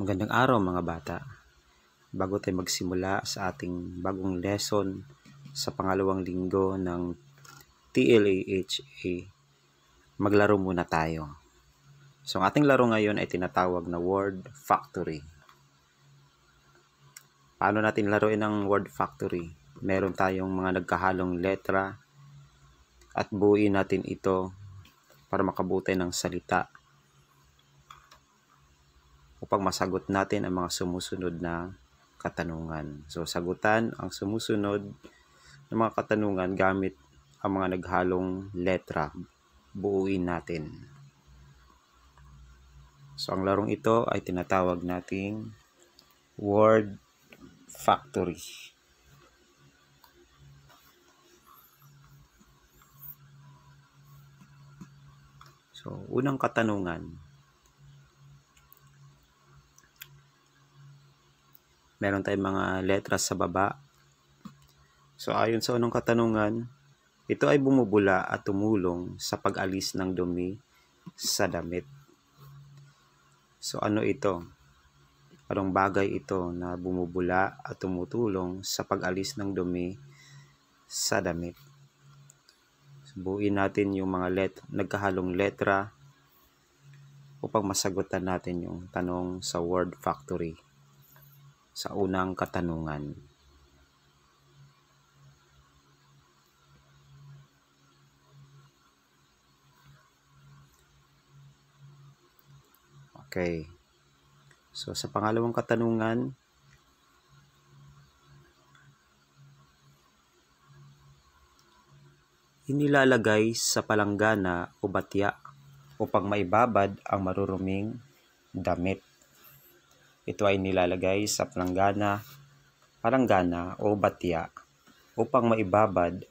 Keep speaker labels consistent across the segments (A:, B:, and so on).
A: Magandang araw mga bata. Bago tayo magsimula sa ating bagong lesson sa pangalawang linggo ng TLAHA, maglaro muna tayo. So ang ating laro ngayon ay tinatawag na Word Factory. Paano natin laruin ang Word Factory? Meron tayong mga nagkahalong letra at buuin natin ito para makabuti ng salita upang masagot natin ang mga sumusunod na katanungan. So, sagutan ang sumusunod ng mga katanungan gamit ang mga naghalong letra. Buuin natin. So, ang larong ito ay tinatawag nating word factory. So, unang katanungan, meron tayong mga letras sa baba. So ayon sa unang katanungan, ito ay bumubula at tumulong sa pag-alis ng dumi sa damit. So ano ito? Anong bagay ito na bumubula at tumutulong sa pag-alis ng dumi sa damit? Subuin natin yung mga let nagkahalong letra upang masagutan natin yung tanong sa word factory sa unang katanungan. Okay. So sa pangalawang katanungan, inilalagay sa palanggana o batya upang maibabad ang maruruming damit. Ito ay nilalagay sa palanggana, palanggana o batya upang maibabad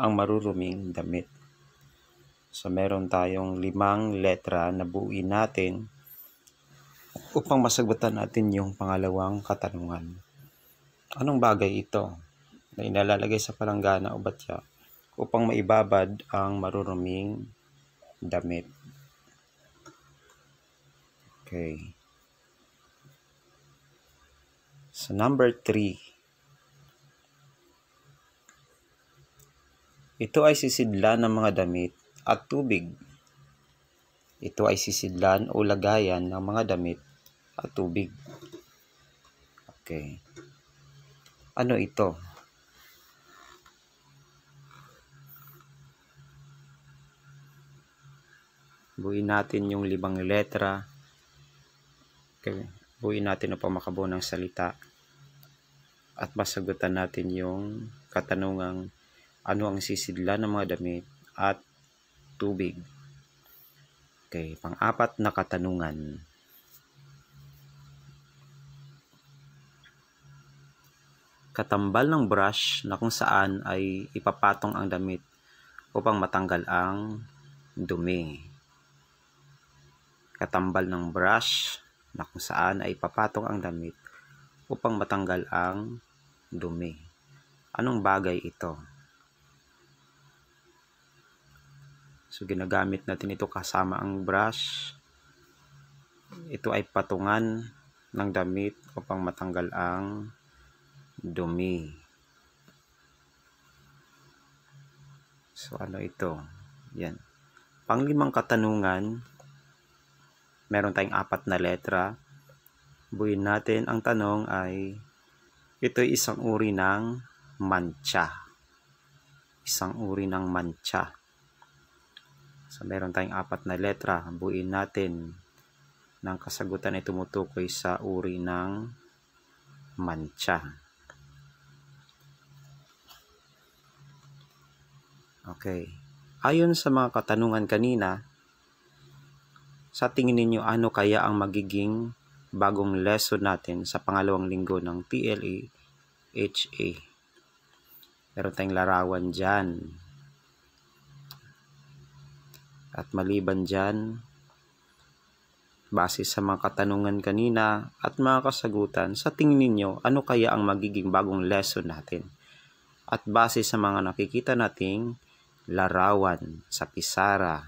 A: ang maruruming damit. So meron tayong limang letra na buuin natin upang masagutan natin yung pangalawang katanungan. Anong bagay ito na inalalagay sa palanggana o batya upang maibabad ang maruruming damit? Okay. So number 3. Ito ay sisidlan ng mga damit at tubig. Ito ay sisidlan o lagayan ng mga damit at tubig. Okay. Ano ito? Buuin natin yung libang letra. Okay. Buuin natin upang makabuo ng salita at masagutan natin yung katanungang ano ang sisidla ng mga damit at tubig. Okay, pang-apat na katanungan. Katambal ng brush na kung saan ay ipapatong ang damit upang matanggal ang dumi. Katambal ng brush na kung saan ay ipapatong ang damit upang matanggal ang dumi. Anong bagay ito? So ginagamit natin ito kasama ang brush. Ito ay patungan ng damit upang matanggal ang dumi. So ano ito? Yan. Panglimang katanungan, meron tayong apat na letra. Buuin natin ang tanong ay ito ay isang uri ng mancha. Isang uri ng mancha. So, meron tayong apat na letra. Buuin natin ng kasagutan ay tumutukoy sa uri ng mancha. Okay. Ayon sa mga katanungan kanina, sa tingin ninyo ano kaya ang magiging bagong lesson natin sa pangalawang linggo ng TLA HA. Meron tayong larawan dyan. At maliban dyan, base sa mga katanungan kanina at mga kasagutan, sa tingin ninyo, ano kaya ang magiging bagong lesson natin? At base sa mga nakikita nating larawan sa pisara.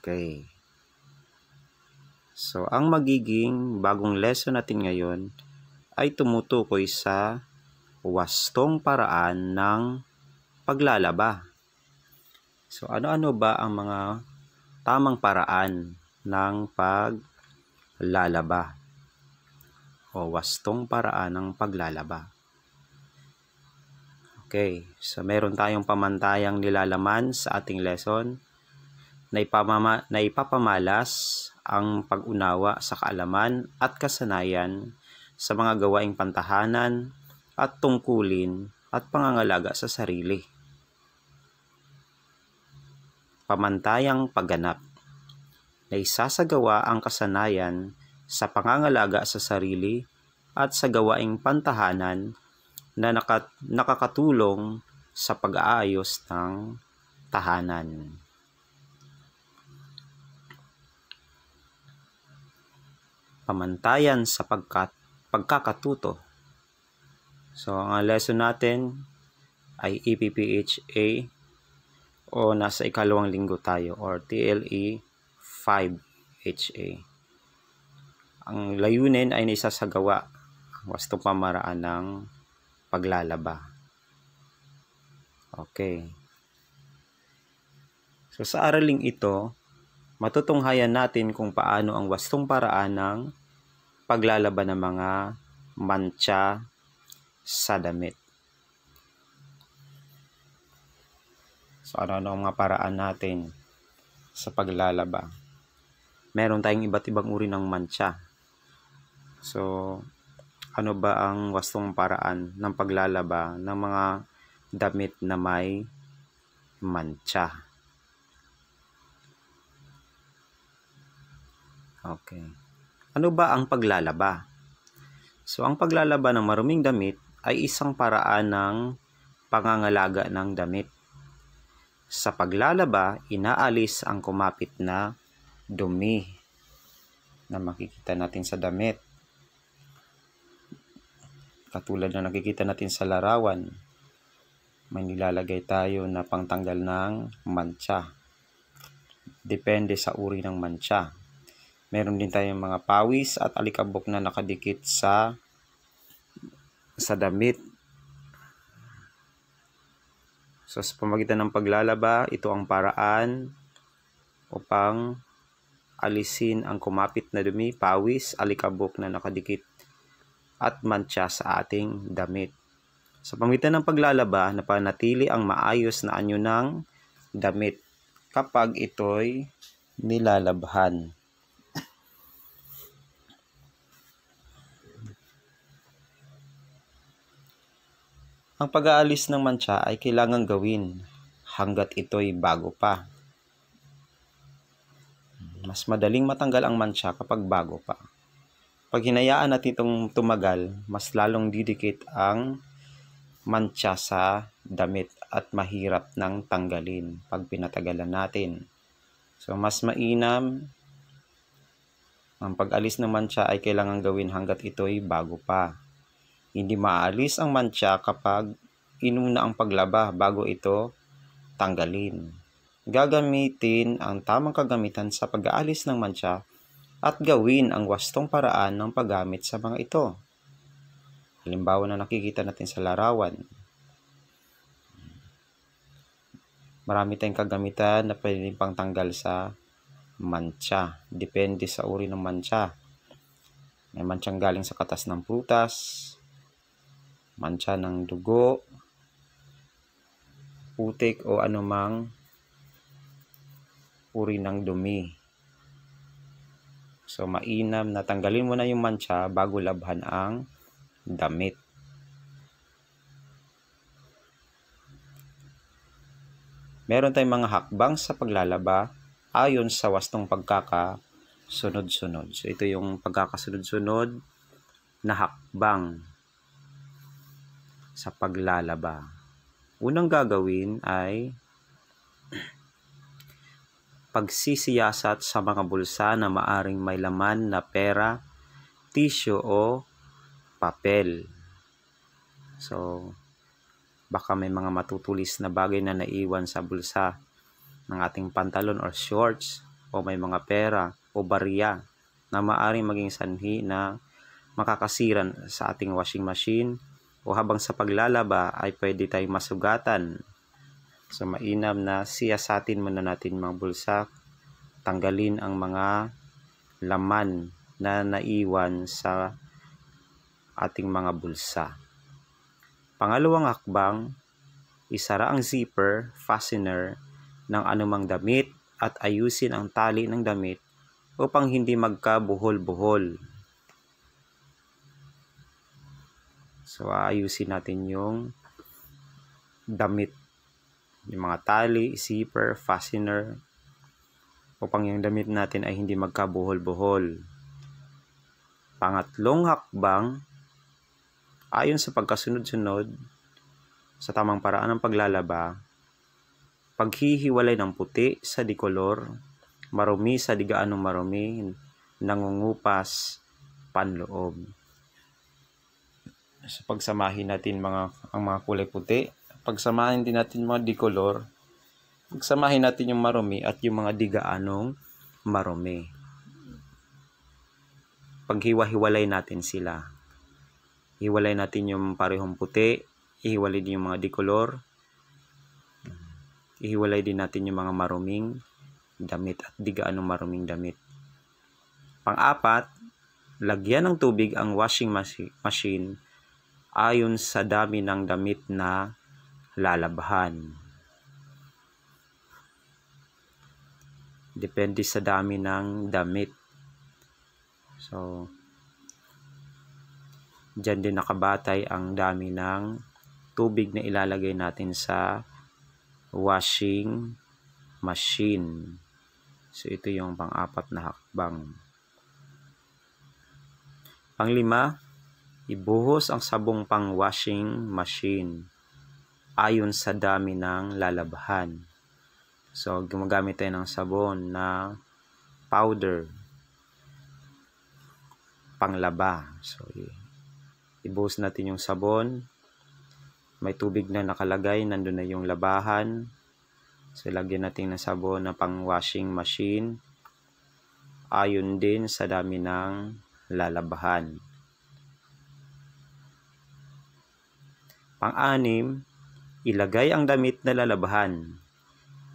A: Okay. So, ang magiging bagong lesson natin ngayon ay tumutukoy sa wastong paraan ng paglalaba. So, ano-ano ba ang mga tamang paraan ng paglalaba? O wastong paraan ng paglalaba. Okay, so meron tayong pamantayang nilalaman sa ating lesson na, ipamama, ipapamalas ang pag-unawa sa kaalaman at kasanayan sa mga gawaing pantahanan at tungkulin at pangangalaga sa sarili. Pamantayang pagganap na isasagawa ang kasanayan sa pangangalaga sa sarili at sa gawaing pantahanan na nakat- nakakatulong sa pag-aayos ng tahanan. pamantayan sa pagkat, pagkakatuto. So, ang lesson natin ay EPPHA o nasa ikalawang linggo tayo or TLE 5HA. Ang layunin ay naisasagawa ang wastong pamaraan ng paglalaba. Okay. So sa araling ito, matutunghayan natin kung paano ang wastong paraan ng paglalaban ng mga mantsa sa damit. So ano-ano ang mga paraan natin sa paglalaba. Meron tayong iba't ibang uri ng mantsa. So ano ba ang wastong paraan ng paglalaba ng mga damit na may mantsa? Okay. Ano ba ang paglalaba? So ang paglalaba ng maruming damit ay isang paraan ng pangangalaga ng damit. Sa paglalaba, inaalis ang kumapit na dumi na makikita natin sa damit. Katulad na nakikita natin sa larawan, may nilalagay tayo na pangtanggal ng mancha. Depende sa uri ng mancha Meron din tayong mga pawis at alikabok na nakadikit sa sa damit. So sa pamagitan ng paglalaba, ito ang paraan upang alisin ang kumapit na dumi, pawis, alikabok na nakadikit at mantsa sa ating damit. Sa pamitan ng paglalaba, napanatili ang maayos na anyo ng damit kapag ito'y nilalabhan. Ang pag-aalis ng mantsa ay kailangang gawin hanggat ito'y bago pa. Mas madaling matanggal ang mantsa kapag bago pa. Pag hinayaan natin itong tumagal, mas lalong didikit ang mantsa sa damit at mahirap ng tanggalin pag pinatagalan natin. So, mas mainam ang pag-alis ng mantsa ay kailangan gawin hanggat ito'y bago pa. Hindi maalis ang mantsa kapag inuna ang paglaba bago ito tanggalin. Gagamitin ang tamang kagamitan sa pag-aalis ng mantsa at gawin ang wastong paraan ng paggamit sa mga ito. Halimbawa na nakikita natin sa larawan. Marami tayong kagamitan na pwedeng pangtanggal sa mantsa. Depende sa uri ng mantsa. May mantsang galing sa katas ng prutas, mancha ng dugo, putik o anumang uri ng dumi. So, mainam na tanggalin mo na yung mancha bago labhan ang damit. Meron tayong mga hakbang sa paglalaba ayon sa wastong pagkakasunod-sunod. So, ito yung pagkakasunod-sunod na hakbang sa paglalaba. Unang gagawin ay pagsisiyasat sa mga bulsa na maaring may laman na pera, tisyo o papel. So, baka may mga matutulis na bagay na naiwan sa bulsa ng ating pantalon or shorts o may mga pera o barya na maaring maging sanhi na makakasiran sa ating washing machine o habang sa paglalaba ay pwede tayong masugatan sa so, mainam na siyasatin muna natin mga bulsa tanggalin ang mga laman na naiwan sa ating mga bulsa. Pangalawang hakbang, isara ang zipper, fastener ng anumang damit at ayusin ang tali ng damit upang hindi magkabuhol-buhol So, ayusin natin yung damit. Yung mga tali, zipper, fastener, upang yung damit natin ay hindi magkabuhol-buhol. Pangatlong hakbang, ayon sa pagkasunod-sunod, sa tamang paraan ng paglalaba, paghihiwalay ng puti sa dikolor, marumi sa digaanong marumi, nangungupas, panloob. So, pagsamahin natin mga, ang mga kulay puti. Pagsamahin din natin mga dicolor. Pagsamahin natin yung marumi at yung mga digaanong marumi. Paghiwa-hiwalay natin sila. Hiwalay natin yung parehong puti. Ihiwalay din yung mga dicolor. Ihiwalay din natin yung mga maruming damit at digaanong maruming damit. Pang-apat, lagyan ng tubig ang washing machine ayon sa dami ng damit na lalabhan. Depende sa dami ng damit. So, dyan din nakabatay ang dami ng tubig na ilalagay natin sa washing machine. So, ito yung pang-apat na hakbang. Panglima, Ibuhos ang sabong pang washing machine ayon sa dami ng lalabhan. So, gumagamit tayo ng sabon na powder panglaba. So, ibuhos natin yung sabon. May tubig na nakalagay, nandun na yung labahan. So, lagyan natin ng sabon na pang washing machine ayon din sa dami ng lalabhan. Pang-anim, ilagay ang damit na lalabhan.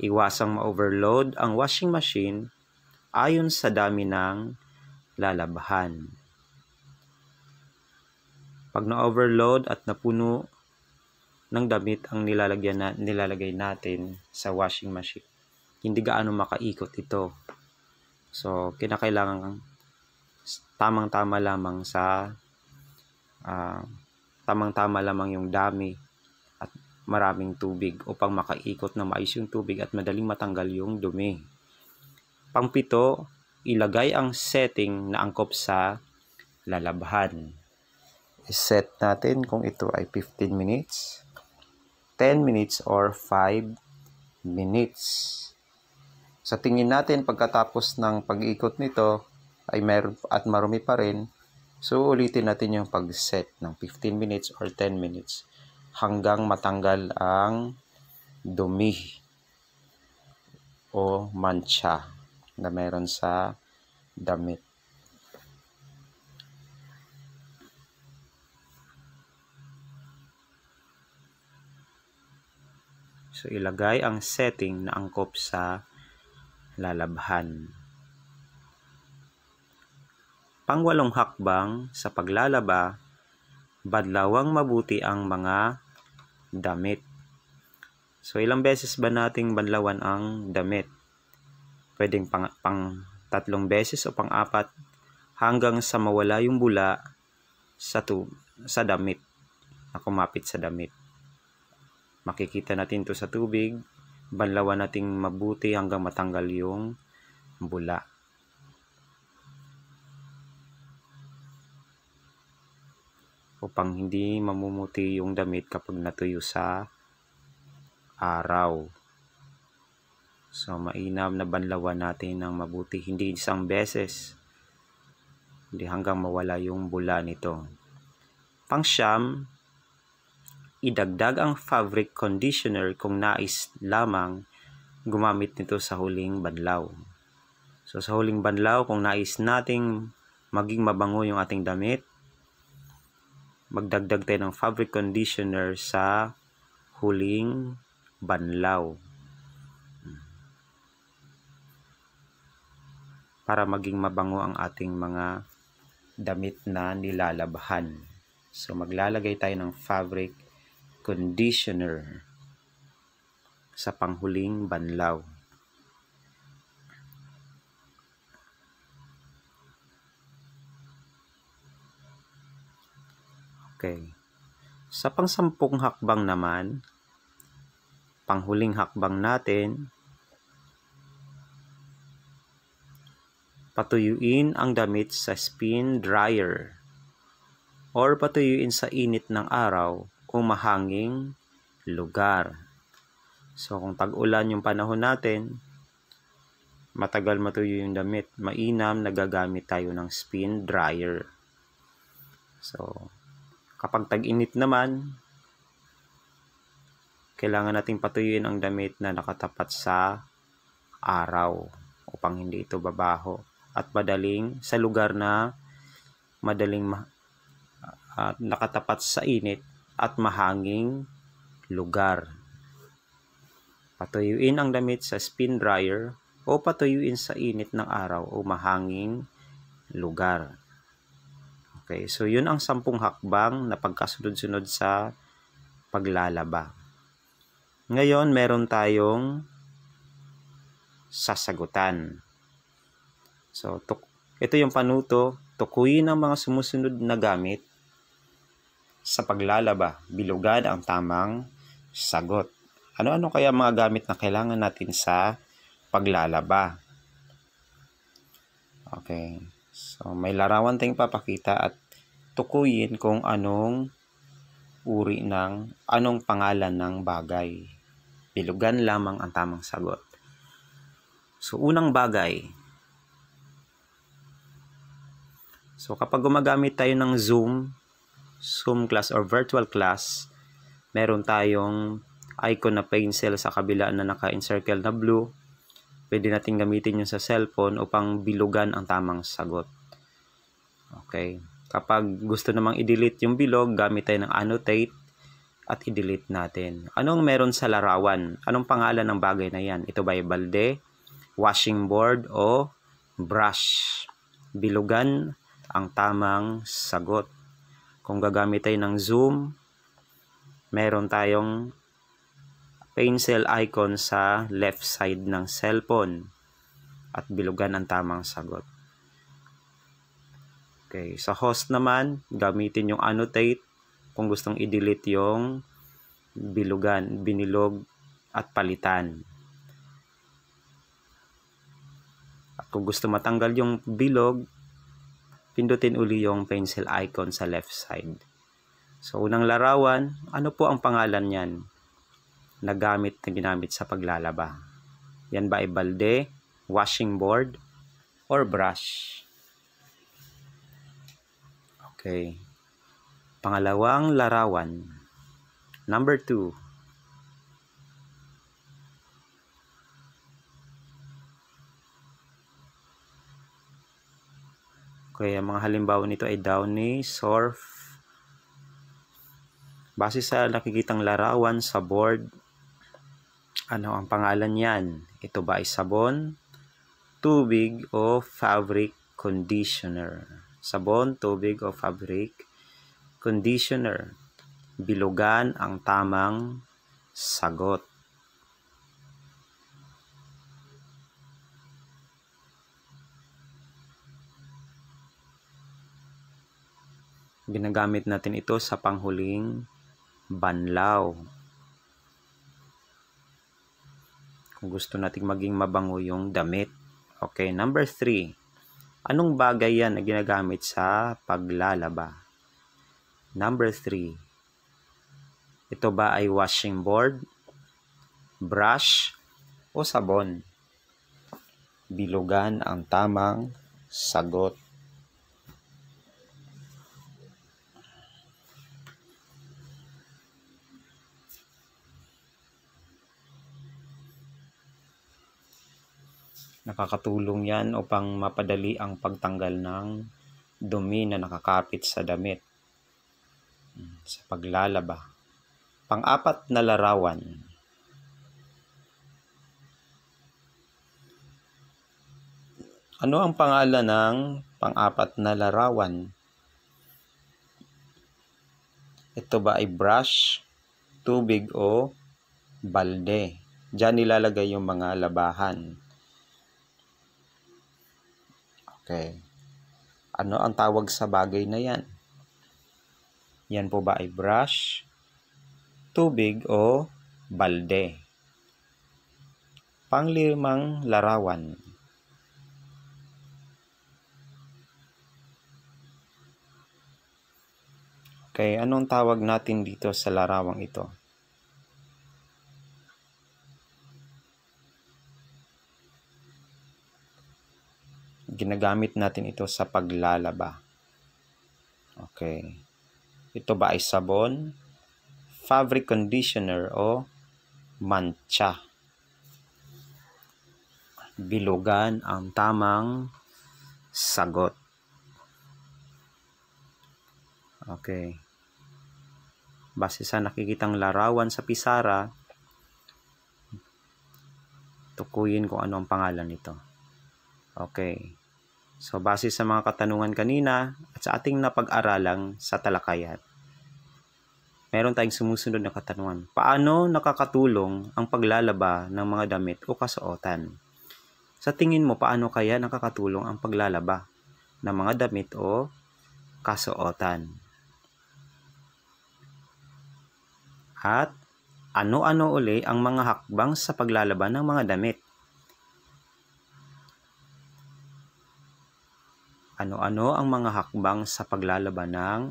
A: Iwasang ma-overload ang washing machine ayon sa dami ng lalabhan. Pag na-overload at napuno ng damit ang nilalagyan na, nilalagay natin sa washing machine, hindi gaano makaikot ito. So, kinakailangan tamang-tama lamang sa uh, tamang-tama lamang yung dami at maraming tubig upang makaikot na maayos yung tubig at madaling matanggal yung dumi. Pangpito, ilagay ang setting na angkop sa lalabhan. I-set natin kung ito ay 15 minutes, 10 minutes, or 5 minutes. Sa tingin natin, pagkatapos ng pag-ikot nito, ay mer at marumi pa rin, So, ulitin natin yung pag-set ng 15 minutes or 10 minutes hanggang matanggal ang dumi o mancha na meron sa damit. So, ilagay ang setting na angkop sa lalabhan. Pangwalong hakbang sa paglalaba, badlawang mabuti ang mga damit. So ilang beses ba nating banlawan ang damit? Pwedeng pang, pang tatlong beses o pang apat hanggang sa mawala yung bula sa tub, sa damit na kumapit sa damit. Makikita natin to sa tubig, banlawan nating mabuti hanggang matanggal yung bula. upang hindi mamumuti yung damit kapag natuyo sa araw. So, mainam na banlawan natin ng mabuti. Hindi isang beses. Hindi hanggang mawala yung bula nito. Pang Pangsyam, idagdag ang fabric conditioner kung nais lamang gumamit nito sa huling banlaw. So, sa huling banlaw, kung nais nating maging mabango yung ating damit, magdagdag tayo ng fabric conditioner sa huling banlaw. Para maging mabango ang ating mga damit na nilalabhan. So maglalagay tayo ng fabric conditioner sa panghuling banlaw. Okay. Sa pangsampung hakbang naman, panghuling hakbang natin, patuyuin ang damit sa spin dryer or patuyuin sa init ng araw o mahanging lugar. So kung tag-ulan yung panahon natin, matagal matuyo yung damit, mainam nagagamit tayo ng spin dryer. So Kapag tag-init naman, kailangan nating patuyuin ang damit na nakatapat sa araw upang hindi ito babaho at madaling sa lugar na madaling ma- at nakatapat sa init at mahanging lugar. Patuyuin ang damit sa spin dryer o patuyuin sa init ng araw o mahanging lugar. Okay, so yun ang sampung hakbang na pagkasunod-sunod sa paglalaba. Ngayon, meron tayong sasagutan. So, ito yung panuto, tukuyin ang mga sumusunod na gamit sa paglalaba. Bilugan ang tamang sagot. Ano-ano kaya mga gamit na kailangan natin sa paglalaba? Okay. So, may larawan tayong papakita at tukuyin kung anong uri ng, anong pangalan ng bagay. Bilugan lamang ang tamang sagot. So, unang bagay. So, kapag gumagamit tayo ng Zoom, Zoom class or virtual class, meron tayong icon na pencil sa kabila na naka-encircle na blue pwede natin gamitin yung sa cellphone upang bilugan ang tamang sagot. Okay. Kapag gusto namang i-delete yung bilog, gamit tayo ng annotate at i-delete natin. Anong meron sa larawan? Anong pangalan ng bagay na yan? Ito ba ay balde, washing board, o brush? Bilugan ang tamang sagot. Kung gagamit tayo ng zoom, meron tayong pencil icon sa left side ng cellphone at bilugan ang tamang sagot. Okay, sa host naman, gamitin yung annotate kung gustong i-delete yung bilugan, binilog at palitan. At kung gusto matanggal yung bilog, pindutin uli yung pencil icon sa left side. So, unang larawan, ano po ang pangalan niyan? na gamit na ginamit sa paglalaba. Yan ba ay balde, washing board, or brush? Okay. Pangalawang larawan. Number 2. Okay, ang mga halimbawa nito ay downy, surf. Base sa nakikitang larawan sa board, ano ang pangalan niyan? Ito ba ay sabon, tubig o fabric conditioner? Sabon, tubig o fabric conditioner. Bilugan ang tamang sagot. Ginagamit natin ito sa panghuling banlaw. kung gusto nating maging mabango yung damit. Okay, number three. Anong bagay yan na ginagamit sa paglalaba? Number three. Ito ba ay washing board, brush, o sabon? Bilugan ang tamang sagot. Nakakatulong yan upang mapadali ang pagtanggal ng dumi na nakakapit sa damit hmm, sa paglalaba. Pang-apat na larawan. Ano ang pangalan ng pang-apat na larawan? Ito ba ay brush, tubig o balde? Diyan nilalagay yung mga labahan. Okay. Ano ang tawag sa bagay na yan? Yan po ba ay brush, tubig o balde? Panglimang larawan. Okay, anong tawag natin dito sa larawang ito? Ginagamit natin ito sa paglalaba. Okay. Ito ba ay sabon, fabric conditioner o mancha? Bilugan ang tamang sagot. Okay. Base sa nakikitang larawan sa pisara, tukuyin kung ano ang pangalan nito. Okay. So, base sa mga katanungan kanina at sa ating napag-aralan sa talakayan, meron tayong sumusunod na katanungan. Paano nakakatulong ang paglalaba ng mga damit o kasuotan? Sa tingin mo, paano kaya nakakatulong ang paglalaba ng mga damit o kasuotan? At ano-ano uli ang mga hakbang sa paglalaba ng mga damit? ano-ano ang mga hakbang sa paglalaban ng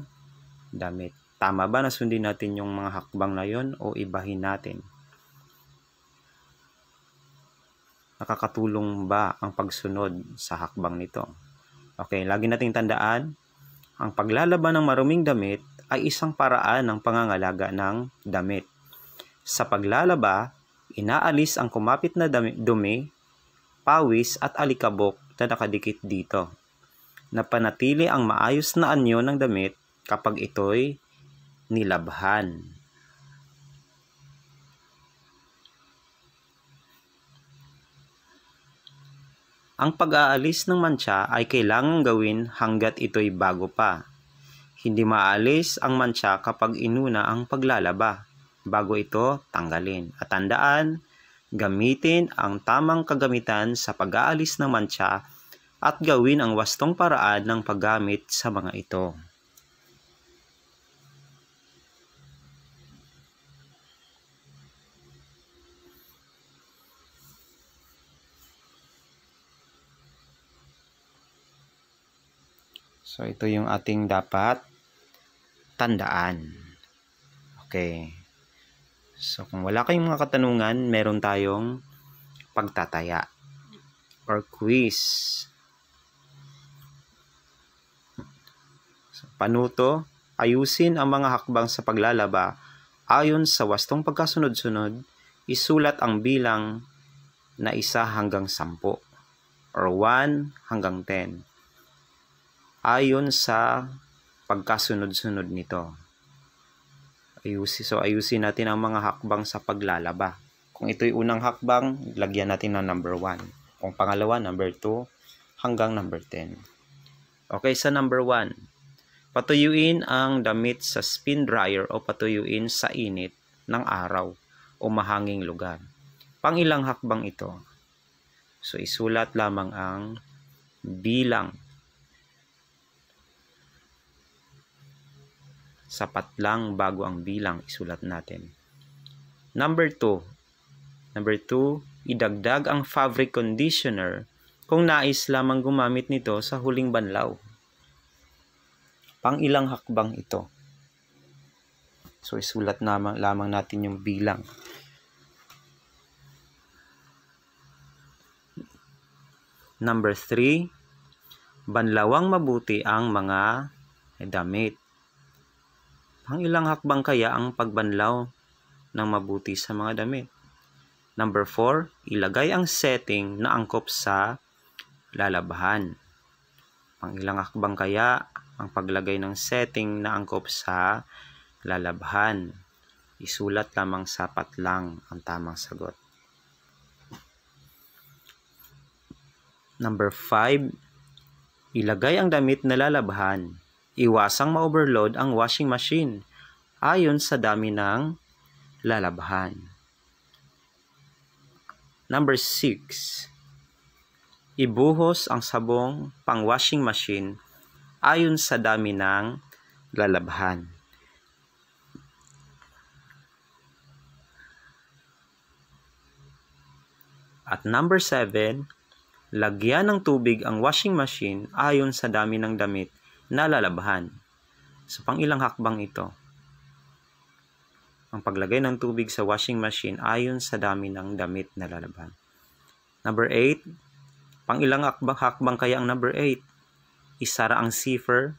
A: damit. Tama ba na sundin natin yung mga hakbang na yon o ibahin natin? Nakakatulong ba ang pagsunod sa hakbang nito? Okay, lagi nating tandaan, ang paglalaban ng maruming damit ay isang paraan ng pangangalaga ng damit. Sa paglalaba, inaalis ang kumapit na dumi, pawis at alikabok na nakadikit dito na panatili ang maayos na anyo ng damit kapag ito'y nilabhan. Ang pag-aalis ng mancha ay kailangang gawin hanggat ito'y bago pa. Hindi maalis ang mancha kapag inuna ang paglalaba bago ito tanggalin. At tandaan, gamitin ang tamang kagamitan sa pag-aalis ng mancha at gawin ang wastong paraan ng paggamit sa mga ito. So, ito yung ating dapat tandaan. Okay. So, kung wala kayong mga katanungan, meron tayong pagtataya or quiz. panuto, ayusin ang mga hakbang sa paglalaba ayon sa wastong pagkasunod-sunod, isulat ang bilang na isa hanggang sampo or 1 hanggang 10 ayon sa pagkasunod-sunod nito. Ayusin, so ayusin natin ang mga hakbang sa paglalaba. Kung ito'y unang hakbang, lagyan natin ng number 1. Kung pangalawa, number 2 hanggang number 10. Okay, sa number 1, Patuyuin ang damit sa spin dryer o patuyuin sa init ng araw o mahanging lugar. Pangilang hakbang ito. So isulat lamang ang bilang. Sapat lang bago ang bilang isulat natin. Number 2. Number 2, idagdag ang fabric conditioner kung nais lamang gumamit nito sa huling banlaw. Pang ilang hakbang ito? So isulat naman, lamang natin yung bilang. Number 3, banlawang mabuti ang mga damit. Pang ilang hakbang kaya ang pagbanlaw ng mabuti sa mga damit? Number 4, ilagay ang setting na angkop sa lalabahan. Pang ilang hakbang kaya ang paglagay ng setting na angkop sa lalabhan. Isulat lamang sapat lang ang tamang sagot. Number 5, ilagay ang damit na lalabhan. Iwasang ma-overload ang washing machine ayon sa dami ng lalabhan. Number 6, ibuhos ang sabong pang washing machine ayon sa dami ng lalabhan. At number 7, lagyan ng tubig ang washing machine ayon sa dami ng damit na lalabhan. Sa so, pangilang hakbang ito, ang paglagay ng tubig sa washing machine ayon sa dami ng damit na lalabhan. Number 8, pangilang hakbang kaya ang number 8? isara ang zipper,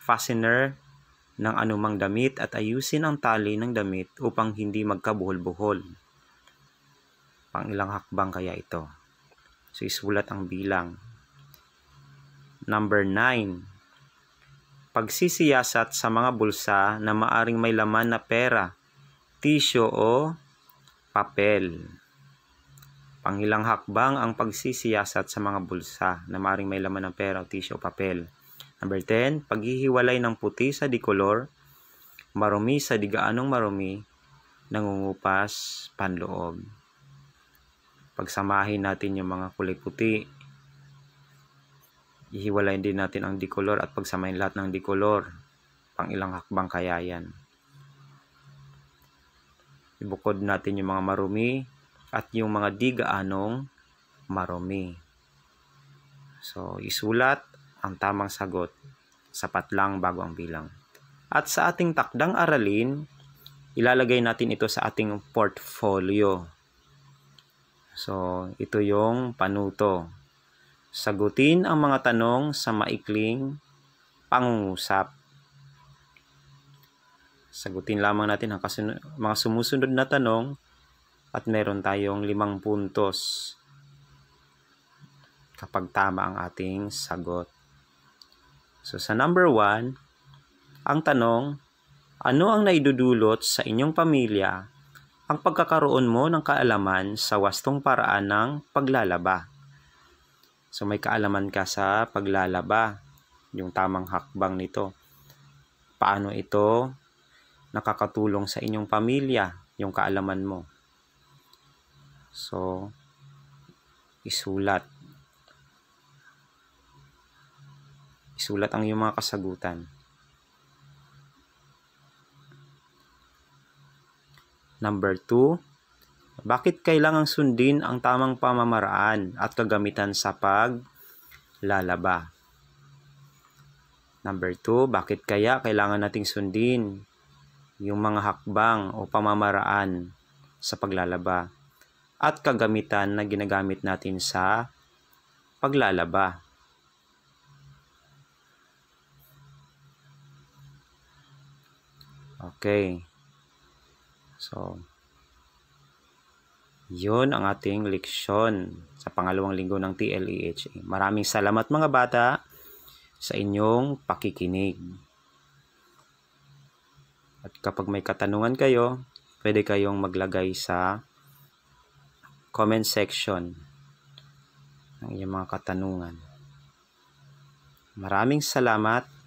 A: fastener ng anumang damit at ayusin ang tali ng damit upang hindi magkabuhol-buhol. Pang ilang hakbang kaya ito? So isulat ang bilang. Number 9. Pagsisiyasat sa mga bulsa na maaring may laman na pera, tisyo o papel. Panghilang hakbang ang pagsisiyasat sa mga bulsa na maring may laman ng pera o tissue papel. Number 10, paghihiwalay ng puti sa dikolor, marumi sa digaanong marumi, nangungupas panloob. Pagsamahin natin yung mga kulay puti, ihiwalayin din natin ang dikolor at pagsamahin lahat ng dikolor, pang ilang hakbang kaya yan. Ibukod natin yung mga marumi, at yung mga di gaanong marumi. So, isulat ang tamang sagot. Sapat lang bago ang bilang. At sa ating takdang aralin, ilalagay natin ito sa ating portfolio. So, ito yung panuto. Sagutin ang mga tanong sa maikling pangungusap. Sagutin lamang natin ang mga sumusunod na tanong at meron tayong limang puntos kapag tama ang ating sagot. So sa number 1, ang tanong, ano ang naidudulot sa inyong pamilya ang pagkakaroon mo ng kaalaman sa wastong paraan ng paglalaba? So may kaalaman ka sa paglalaba, yung tamang hakbang nito. Paano ito nakakatulong sa inyong pamilya, yung kaalaman mo? So, isulat. Isulat ang iyong mga kasagutan. Number 2, bakit kailangang sundin ang tamang pamamaraan at kagamitan sa paglalaba? Number 2, bakit kaya kailangan nating sundin yung mga hakbang o pamamaraan sa paglalaba? at kagamitan na ginagamit natin sa paglalaba. Okay. So, yun ang ating leksyon sa pangalawang linggo ng TLEHA. Maraming salamat mga bata sa inyong pakikinig. At kapag may katanungan kayo, pwede kayong maglagay sa comment section ng iyong mga katanungan. Maraming salamat